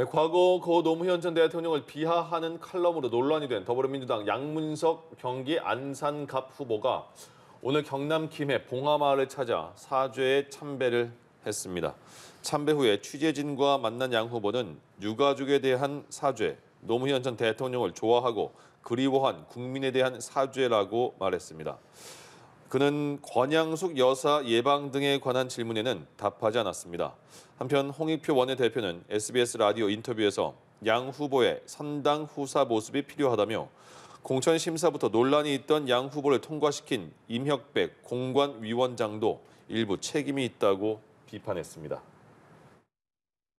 네, 과거 고 그 노무현 전 대통령을 비하하는 칼럼으로 논란이 된 더불어민주당 양문석 경기 안산갑 후보가 오늘 경남 김해 봉하마을을 찾아 사죄의 참배를 했습니다. 참배 후에 취재진과 만난 양 후보는 유가족에 대한 사죄, 노무현 전 대통령을 좋아하고 그리워한 국민에 대한 사죄라고 말했습니다. 그는 권양숙 여사 예방 등에 관한 질문에는 답하지 않았습니다. 한편 홍익표 원내대표는 SBS 라디오 인터뷰에서 양 후보의 선당 후사 모습이 필요하다며 공천 심사부터 논란이 있던 양 후보를 통과시킨 임혁백 공관위원장도 일부 책임이 있다고 비판했습니다.